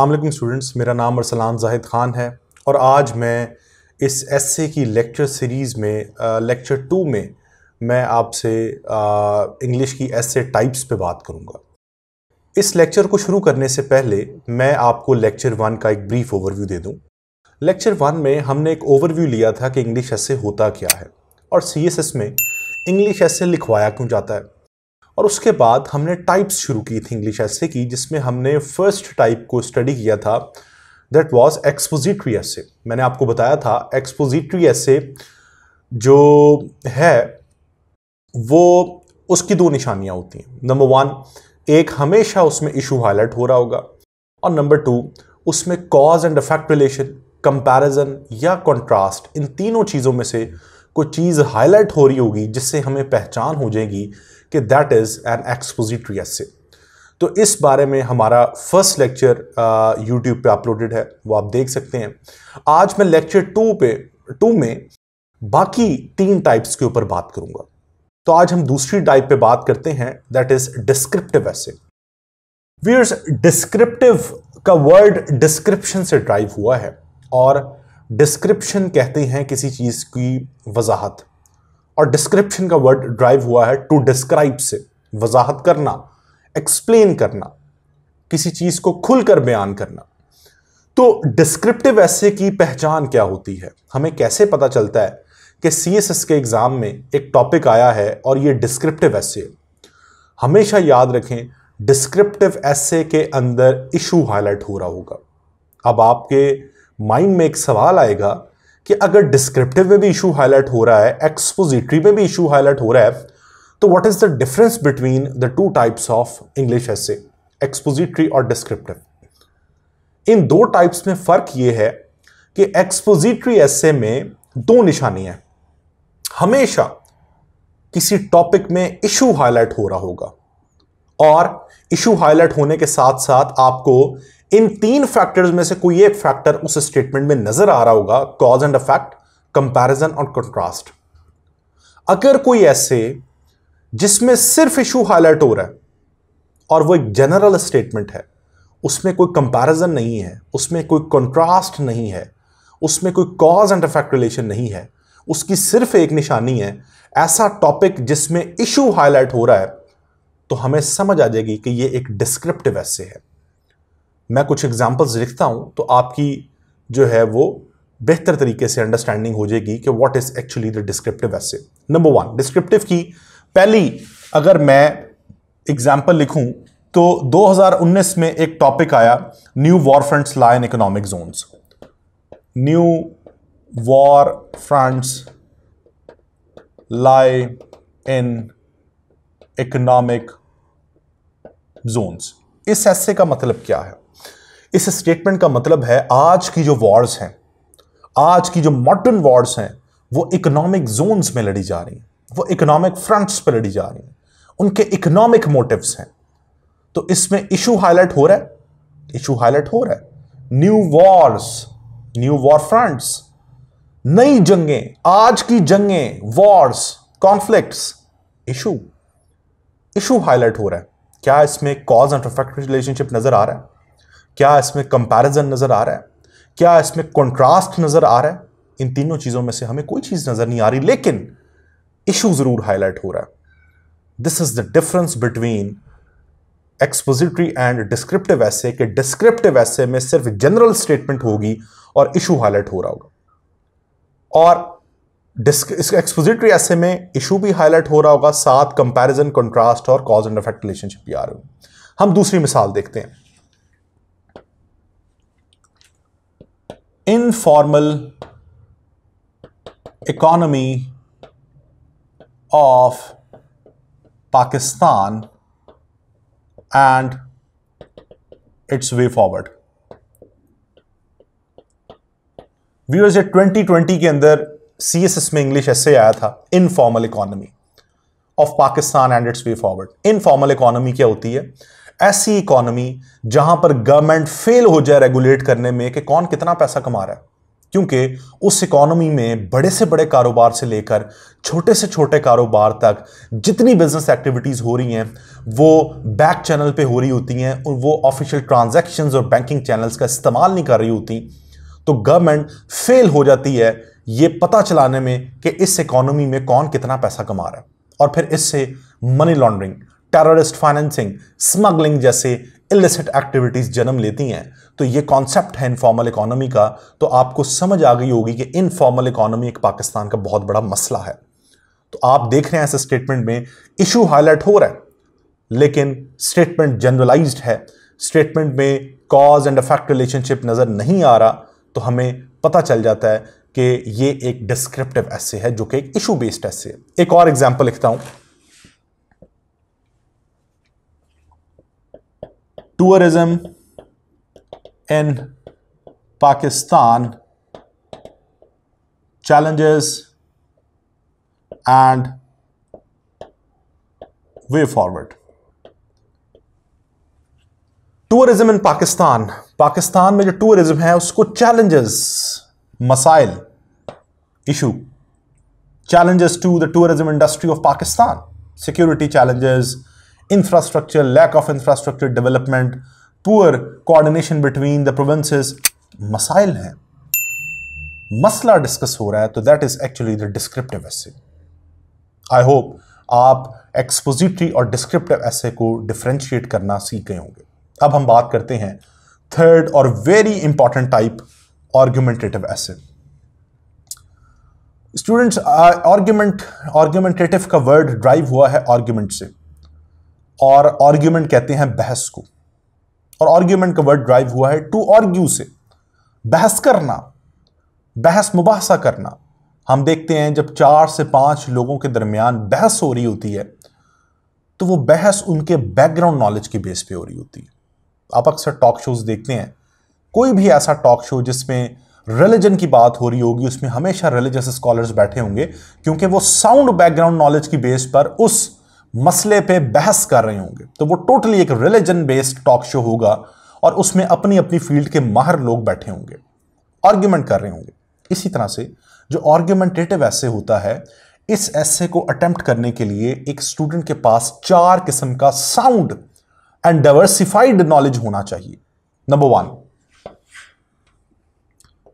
अल्लाम स्टूडेंट्स मेरा नाम अरसलान जाहिद ख़ान है और आज मैं इस एसे की लेक्चर सीरीज़ में लेक्चर टू में मैं आपसे इंग्लिश की एसे टाइप्स पे बात करूँगा इस लेक्चर को शुरू करने से पहले मैं आपको लेक्चर वन का एक ब्रीफ ओवरव्यू दे दूँ लेक्चर वन में हमने एक ओवरव्यू लिया था कि इंग्लिश ऐसे होता क्या है और सी में इंग्लिश ऐसे लिखवाया क्यों जाता है और उसके बाद हमने टाइप्स शुरू की थी इंग्लिश ऐसे की जिसमें हमने फर्स्ट टाइप को स्टडी किया था दैट वाज एक्सपोजिटरी ऐसे मैंने आपको बताया था एक्सपोजिटरी ऐसे जो है वो उसकी दो निशानियाँ होती हैं नंबर वन एक हमेशा उसमें इशू हाईलाइट हो रहा होगा और नंबर टू उसमें cause and effect relation comparison या कंट्रास्ट इन तीनों चीज़ों में से कोई चीज़ हाईलाइट हो रही होगी जिससे हमें पहचान हो जाएगी कि that is an expository essay तो इस बारे में हमारा फर्स्ट लेक्चर यूट्यूब पे अपलोडेड है वो आप देख सकते हैं आज मैं लेक्चर टू पे टू में बाकी तीन टाइप्स के ऊपर बात करूंगा तो आज हम दूसरी टाइप पे बात करते हैं that is descriptive essay viewers descriptive का वर्ड डिस्क्रिप्शन से ड्राइव हुआ है और डिस्क्रिप्शन कहते हैं किसी चीज़ की वजाहत और डिस्क्रिप्शन का वर्ड ड्राइव हुआ है टू डिस्क्राइब से वजाहत करना एक्सप्लेन करना किसी चीज को खुलकर बयान करना तो डिस्क्रिप्टिव ऐसे की पहचान क्या होती है हमें कैसे पता चलता है कि सी एस एस के एग्ज़ाम में एक टॉपिक आया है और ये डिस्क्रिप्टिव ऐसे हमेशा याद रखें डिस्क्रिप्टिव ऐसे के अंदर इशू हाईलाइट हो रहा होगा अब आपके माइंड में एक सवाल आएगा कि अगर डिस्क्रिप्टिव में भी इशू हाईलाइट हो रहा है एक्सपोजिटरी में भी इशू हाईलाइट हो रहा है तो what is the difference between the two types of English essay expository और डिस्क्रिप्टिव इन दो टाइप्स में फर्क यह है कि एक्सपोजिटरी ऐसे में दो निशानियां हमेशा किसी टॉपिक में इशू हाईलाइट हो रहा होगा और इशू हाईलाइट होने के साथ साथ आपको इन तीन फैक्टर्स में से कोई एक फैक्टर उस स्टेटमेंट में नजर आ रहा होगा कॉज एंड अफेक्ट कंपैरिजन और कंट्रास्ट अगर कोई ऐसे जिसमें सिर्फ इशू हाईलाइट हो रहा है और वो एक जनरल स्टेटमेंट है उसमें कोई कंपैरिजन नहीं है उसमें कोई कंट्रास्ट नहीं है उसमें कोई कॉज एंड अफेक्ट रिलेशन नहीं है उसकी सिर्फ एक निशानी है ऐसा टॉपिक जिसमें इशू हाईलाइट हो रहा है तो हमें समझ आ जाएगी कि ये एक डिस्क्रिप्टिव ऐसे है मैं कुछ एग्जाम्पल्स लिखता हूँ तो आपकी जो है वो बेहतर तरीके से अंडरस्टैंडिंग हो जाएगी कि what is actually the descriptive essay number one descriptive की पहली अगर मैं एग्जाम्पल लिखूं तो 2019 में एक टॉपिक आया new war fronts lie in economic zones new war fronts lie in economic zones इस ऐसे का मतलब क्या है इस स्टेटमेंट का मतलब है आज की जो वॉर्स हैं आज की जो मॉडर्न वॉर्स हैं वो इकोनॉमिक जोन्स में लड़ी जा रही हैं वो इकोनॉमिक फ्रंट्स पर लड़ी जा रही हैं उनके इकोनॉमिक मोटिव्स हैं तो इसमें इशू हाईलाइट हो रहा है इशू हाईलाइट हो रहा है new wars new war fronts नई जंगें आज की जंगें wars conflict issue issue highlight हो रहा है क्या इसमें कॉज एंड इफेक्ट रिलेशनशिप नज़र आ रहा है क्या इसमें कंपैरिजन नज़र आ रहा है क्या इसमें कॉन्ट्रास्ट नज़र आ रहा है इन तीनों चीज़ों में से हमें कोई चीज़ नज़र नहीं आ रही लेकिन इशू ज़रूर हाईलाइट हो रहा है this is the difference between expository and descriptive essay के डिस्क्रिप्टिव ऐसे में सिर्फ जनरल स्टेटमेंट होगी और इशू हाईलाइट हो रहा होगा और डिस्क एक्सपोजिटरी ऐसे में इशू भी हाईलाइट हो रहा होगा साथ कंपैरिजन कंट्रास्ट और कॉज एंड इफेक्ट रिलेशनशिप भी आ रहे हो हम दूसरी मिसाल देखते हैं informal economy of Pakistan and its way forward viewers ये 2020 के अंदर सी एस एस में इंग्लिश ऐसे आया था informal economy of Pakistan and its way forward informal economy क्या होती है ऐसी इकोनॉमी जहां पर गवर्नमेंट फेल हो जाए रेगुलेट करने में कि कौन कितना पैसा कमा रहा है क्योंकि उस इकोनॉमी में बड़े से बड़े कारोबार से लेकर छोटे से छोटे कारोबार तक जितनी बिजनेस एक्टिविटीज़ हो रही हैं वो बैक चैनल पे हो रही होती हैं और वो ऑफिशियल ट्रांजैक्शंस और बैंकिंग चैनल्स का इस्तेमाल नहीं कर रही होती तो गवर्नमेंट फेल हो जाती है ये पता चलाने में कि इस इकोनॉमी में कौन कितना पैसा कमा रहा है और फिर इससे money laundering terrorist financing smuggling जैसे इलिसिट एक्टिविटीज़ जन्म लेती हैं तो ये कॉन्सेप्ट है इनफॉर्मल इकोनॉमी का तो आपको समझ आ गई होगी कि इनफॉर्मल इकोनॉमी एक पाकिस्तान का बहुत बड़ा मसला है तो आप देख रहे हैं ऐसे स्टेटमेंट में इशू हाईलाइट हो रहा है लेकिन स्टेटमेंट जनरलाइज्ड है स्टेटमेंट में कॉज एंड अफेक्ट रिलेशनशिप नज़र नहीं आ रहा तो हमें पता चल जाता है कि ये एक डिस्क्रिप्टिव ऐसे है जो कि एक इशू बेस्ड ऐसे है एक और एग्जाम्पल लिखता हूं tourism in Pakistan challenges and way forward tourism in Pakistan Pakistan में जो टूरिज्म है उसको चैलेंजेस मसाइल issue challenges to the tourism industry of Pakistan security challenges infrastructure lack of infrastructure development poor coordination between the province मसाइल हैं मसला डिस्कस हो रहा है तो that is actually the descriptive essay I hope आप एक्सपोजिटरी और डिस्क्रिप्टिव एसे को डिफ्रेंशिएट करना सीख गए होंगे अब हम बात करते हैं थर्ड और very important type argumentative essay students argument argumentative का वर्ड ड्राइव हुआ है आर्ग्यूमेंट से और आर्ग्यूमेंट कहते हैं बहस को और आर्ग्यूमेंट का वर्ड ड्राइव हुआ है टू आर्ग्यू से बहस करना बहस मुबासा करना हम देखते हैं जब चार से पांच लोगों के दरमियान बहस हो रही होती है तो वो बहस उनके बैकग्राउंड नॉलेज के बेस पे हो रही होती है आप अक्सर टॉक शोज देखते हैं कोई भी ऐसा टॉक शो जिसमें रिलीजन की बात हो रही होगी उसमें हमेशा रिलीजियस स्कॉलर्स बैठे होंगे क्योंकि वो साउंड बैकग्राउंड नॉलेज की बेस पर उस मसले पे बहस कर रहे होंगे तो वो टोटली एक रिलीजन बेस्ड टॉक शो होगा और उसमें अपनी अपनी फील्ड के माहर लोग बैठे होंगे आर्ग्यूमेंट कर रहे होंगे इसी तरह से जो आर्ग्यूमेंटेटिव ऐसे होता है इस ऐसे को अटेम्प्ट करने के लिए एक स्टूडेंट के पास चार किस्म का साउंड एंड डाइवर्सिफाइड नॉलेज होना चाहिए number one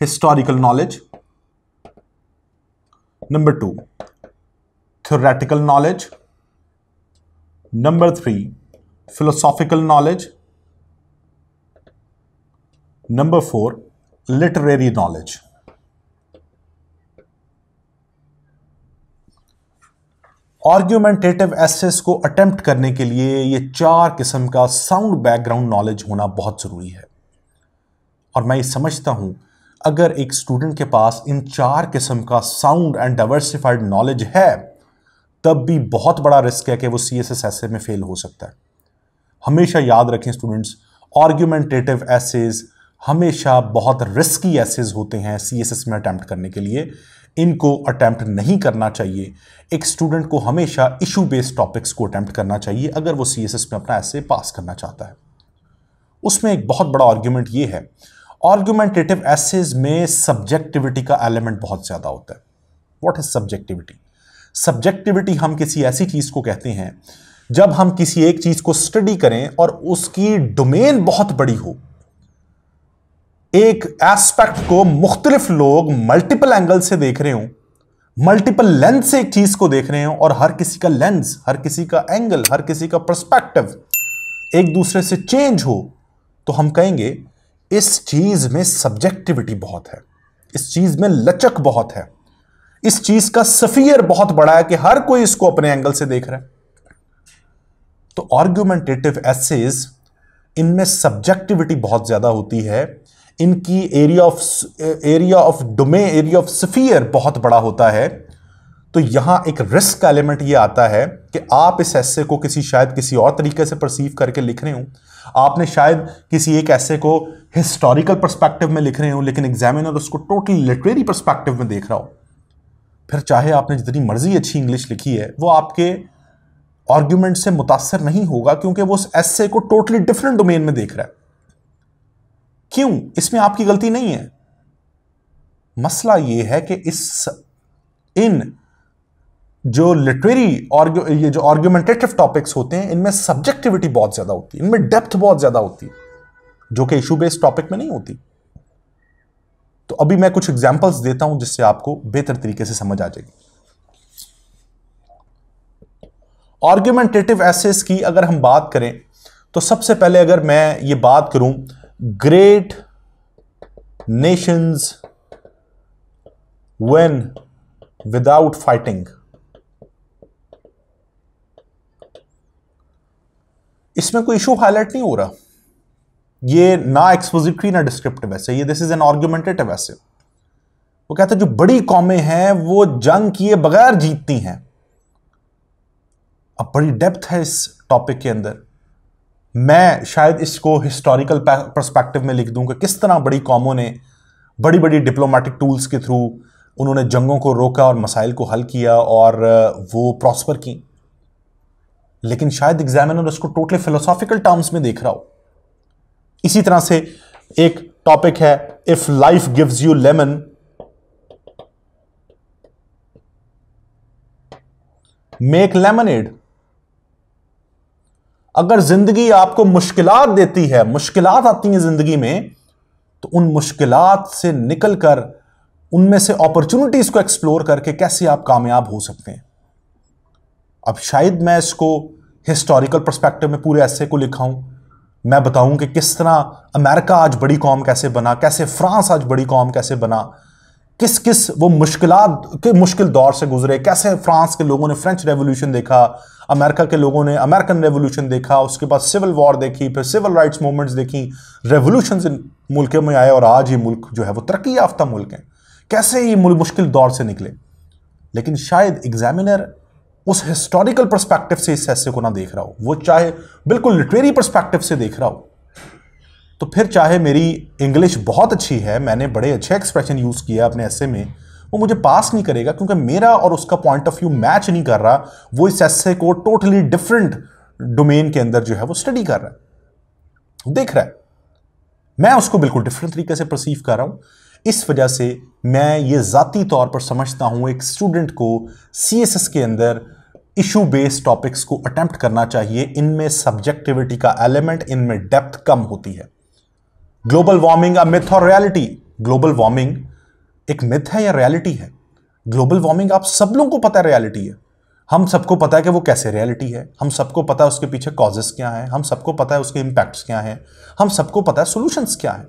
historical knowledge number 2 theoretical knowledge number 3 philosophical knowledge number 4 literary knowledge argumentative essays को अटेम्प्ट करने के लिए ये चार किस्म का साउंड बैकग्राउंड नॉलेज होना बहुत ज़रूरी है और मैं ये समझता हूँ अगर एक स्टूडेंट के पास इन चार किस्म का साउंड एंड डाइवर्सिफाइड नॉलेज है तब भी बहुत बड़ा रिस्क है कि वो सी एस एस एस में फेल हो सकता है हमेशा याद रखें स्टूडेंट्स आर्ग्यूमेंटेटिव एसेज हमेशा बहुत रिस्की एसेज होते हैं सी एस एस में अटैम्प्ट करने के लिए इनको अटैम्प्ट नहीं करना चाहिए एक स्टूडेंट को हमेशा इशू बेस्ड टॉपिक्स को अटैम्प्ट करना चाहिए अगर वो सी एस एस में अपना ऐसे पास करना चाहता है उसमें एक बहुत बड़ा आर्ग्यूमेंट ये है आर्ग्यूमेंटेटिव एसेज में सब्जेक्टिविटी का एलिमेंट बहुत ज़्यादा होता है वॉट इज सब्जेक्टिविटी सब्जेक्टिविटी हम किसी ऐसी चीज़ को कहते हैं जब हम किसी एक चीज़ को स्टडी करें और उसकी डोमेन बहुत बड़ी हो एक एस्पेक्ट को मुख्तलिफ लोग मल्टीपल एंगल से देख रहे हो मल्टीपल लेंथ से एक चीज को देख रहे हो और हर किसी का लेंस हर किसी का एंगल हर किसी का परस्पेक्टिव एक दूसरे से चेंज हो तो हम कहेंगे इस चीज़ में सब्जेक्टिविटी बहुत है इस चीज़ में लचक बहुत है इस चीज़ का सफ़ियर बहुत बड़ा है कि हर कोई इसको अपने एंगल से देख रहा है तो ऑर्ग्यूमेंटेटिव एसेज इनमें सब्जेक्टिविटी बहुत ज़्यादा होती है इनकी area of area of domain area of sphere बहुत बड़ा होता है तो यहां एक रिस्क एलिमेंट ये आता है कि आप इस ऐसे को किसी शायद किसी और तरीके से परसीव करके लिख रहे हो आपने शायद किसी एक ऐसे को हिस्टोरिकल परस्पेक्टिव में लिख रहे हो लेकिन एग्जामिनर उसको टोटल लिटरेरी परस्पेक्टिव में देख रहा हो फिर चाहे आपने जितनी मर्जी अच्छी इंग्लिश लिखी है वो आपके आर्ग्यूमेंट से मुतासर नहीं होगा क्योंकि वो उस ऐसे को टोटली डिफरेंट डोमेन में देख रहा है क्यों इसमें आपकी गलती नहीं है मसला ये है कि इस इन जो लिटरेरी ये जो आर्ग्यूमेंटेटिव टॉपिक्स होते हैं इनमें सब्जेक्टिविटी बहुत ज़्यादा होती है इनमें डेप्थ बहुत ज़्यादा होती है जो कि इशू बेस्ड टॉपिक में नहीं होती तो अभी मैं कुछ एग्जाम्पल्स देता हूं जिससे आपको बेहतर तरीके से समझ आ जाएगी ऑर्ग्यूमेंटेटिव एसेस की अगर हम बात करें तो सबसे पहले अगर मैं ये बात करूं great nations when without fighting इसमें कोई इशू हाईलाइट नहीं हो रहा ये ना एक्सपोजिटरी ना डिस्क्रिप्टिव ऐसे ये दिस इज एन आर्ग्यूमेंटेटिव ऐसे वो कहता है जो बड़ी कौमें हैं वो जंग किए बगैर जीतती हैं अब बड़ी डेप्थ है इस टॉपिक के अंदर मैं शायद इसको हिस्टोरिकल परस्पेक्टिव में लिख दूं कि किस तरह बड़ी कौमों ने बड़ी बड़ी डिप्लोमेटिक टूल्स के थ्रू उन्होंने जंगों को रोका और मसाइल को हल किया और वो प्रॉस्पर की लेकिन शायद एग्जामिनर उसको टोटली फिलोसॉफिकल टर्म्स में देख रहा हो इसी तरह से एक टॉपिक है if life gives you lemon make lemonade अगर जिंदगी आपको मुश्किलात देती है मुश्किलात आती हैं जिंदगी में तो उन मुश्किलात से निकलकर उनमें से अपॉर्चुनिटीज को एक्सप्लोर करके कैसे आप कामयाब हो सकते हैं अब शायद मैं इसको हिस्टोरिकल परस्पेक्टिव में पूरे ऐसे को लिखा हूँ मैं बताऊँ कि किस तरह अमेरिका आज बड़ी कॉम कैसे बना कैसे फ्रांस आज बड़ी कौम कैसे बना किस किस वो मुश्किल के मुश्किल दौर से गुजरे कैसे फ्रांस के लोगों ने फ्रेंच रेवोल्यूशन देखा अमेरिका के लोगों ने अमेरिकन रेवोल्यूशन देखा उसके बाद सिविल वॉर देखी फिर सिविल राइट्स मूवमेंट्स देखी रेवोल्यूशन इन मुल्क में आए और आज ये मुल्क जो है वो तरक्की याफ्ता मुल्क हैं कैसे ये मुल्क मुश्किल दौर से निकले लेकिन शायद एग्जामिनर उस हिस्टोरिकल परस्पेक्टिव से इस हिस्से को ना देख रहा हो वो चाहे बिल्कुल लिटरेरी परस्पेक्टिव से देख रहा हो तो फिर चाहे मेरी इंग्लिश बहुत अच्छी है मैंने बड़े अच्छे एक्सप्रेशन यूज़ किया अपने ऐसे में वो मुझे पास नहीं करेगा क्योंकि मेरा और उसका पॉइंट ऑफ व्यू मैच नहीं कर रहा वो इस ऐसे को टोटली डिफरेंट डोमेन के अंदर जो है वो स्टडी कर रहा है देख रहा है मैं उसको बिल्कुल डिफरेंट तरीके से परसीव कर रहा हूँ इस वजह से मैं ये ज़ाती तौर पर समझता हूँ एक स्टूडेंट को सी के अंदर इशू बेस्ड टॉपिक्स को अटेम्प्ट करना चाहिए इनमें सब्जेक्टिविटी का एलिमेंट इनमें डेप्थ कम होती है ग्लोबल वार्मिंग मिथ और रियलिटी ग्लोबल वार्मिंग एक मिथ है या रियलिटी है ग्लोबल वार्मिंग आप सब लोगों को पता है रियलिटी है हम सबको पता है कि वो कैसे रियलिटी है हम सबको पता है उसके पीछे कॉजेस क्या हैं हम सबको पता है उसके इम्पैक्ट्स क्या हैं हम सबको पता है सोल्यूशंस क्या हैं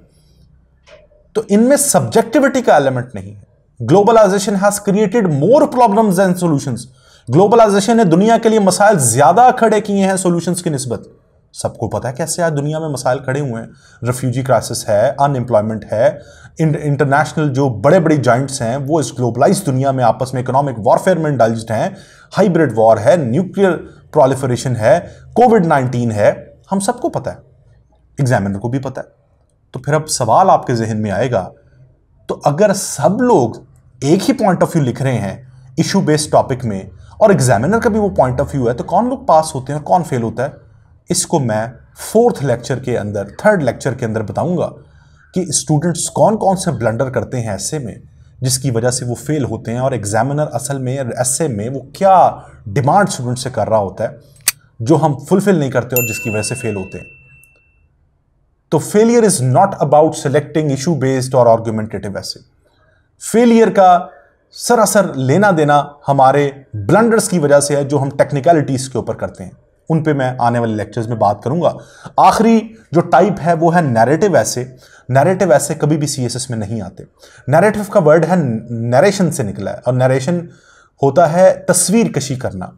तो इनमें सब्जेक्टिविटी का एलिमेंट नहीं है globalisation has created more problems and solutions globalisation ने दुनिया के लिए मसाइल ज्यादा खड़े किए हैं सोल्यूशन की नस्बत सबको पता है कैसे आज दुनिया में मसाइल खड़े हुए हैं रेफ्यूजी क्राइसिस है अनएम्प्लॉयमेंट है इंटरनेशनल जो बड़े बड़े जॉइंट्स हैं वो इस ग्लोबलाइज दुनिया में आपस में इकोनॉमिक वॉरफेयर में इंडल्ज हैं हाइब्रिड वॉर है न्यूक्लियर प्रोलिफरेशन है कोविड नाइन्टीन है हम सबको पता है एग्जामिनर को भी पता है तो फिर अब सवाल आपके जहन में आएगा तो अगर सब लोग एक ही पॉइंट ऑफ व्यू लिख रहे हैं इशू बेस्ड टॉपिक में और एग्जामिनर का भी वो पॉइंट ऑफ व्यू है तो कौन लोग पास होते हैं और कौन फेल होता है इसको मैं फोर्थ लेक्चर के अंदर थर्ड लेक्चर के अंदर बताऊंगा कि स्टूडेंट्स कौन कौन से ब्लंडर करते हैं ऐसे में जिसकी वजह से वो फेल होते हैं और एग्जामिनर असल में ऐसे में वो क्या डिमांड स्टूडेंट से कर रहा होता है जो हम फुलफिल नहीं करते और जिसकी वजह से फेल होते हैं तो failure is not about selecting issue based और आर्ग्यूमेंटेटिव ऐसे फेलियर का सरासर लेना देना हमारे ब्लंडर्स की वजह से है जो हम टेक्निकलिटीज़ के ऊपर करते हैं उन पे मैं आने वाले लेक्चर्स में बात करूंगा आखिरी जो टाइप है वो है नैरेटिव ऐसे नैरेटिव ऐसे कभी भी सीएसएस में नहीं आते नैरेटिव का वर्ड है नरेशन से निकला है और नरेशन होता है तस्वीर कशी करना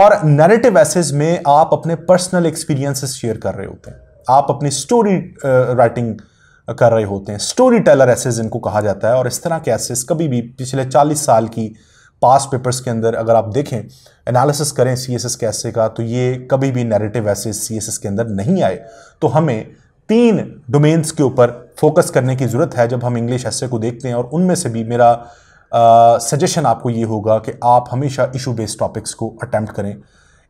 और नैरेटिव ऐसेज में आप अपने पर्सनल एक्सपीरियंसेस शेयर कर रहे होते हैं आप अपनी स्टोरी राइटिंग uh, कर रहे होते हैं स्टोरी टेलर एसेज इनको कहा जाता है और इस तरह के एसेज कभी भी पिछले 40 साल की पास पेपर्स के अंदर अगर आप देखें एनालिसिस करें सी एस एस के ऐसे का तो ये कभी भी narrative essays C S S के अंदर नहीं आए तो हमें तीन डोमेन्स के ऊपर फोकस करने की ज़रूरत है जब हम इंग्लिश ऐसे को देखते हैं और उनमें से भी मेरा सजेशन आपको ये होगा कि आप हमेशा इशू बेस्ड टॉपिक्स को अटैम्प्ट करें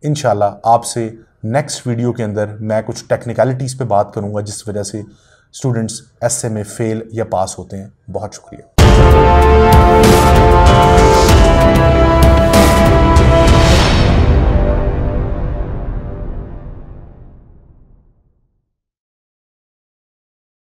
इन आपसे नेक्स्ट वीडियो के अंदर मैं कुछ टेक्निकलिटीज़ पे बात करूँगा जिस वजह से स्टूडेंट्स एस में फेल या पास होते हैं बहुत शुक्रिया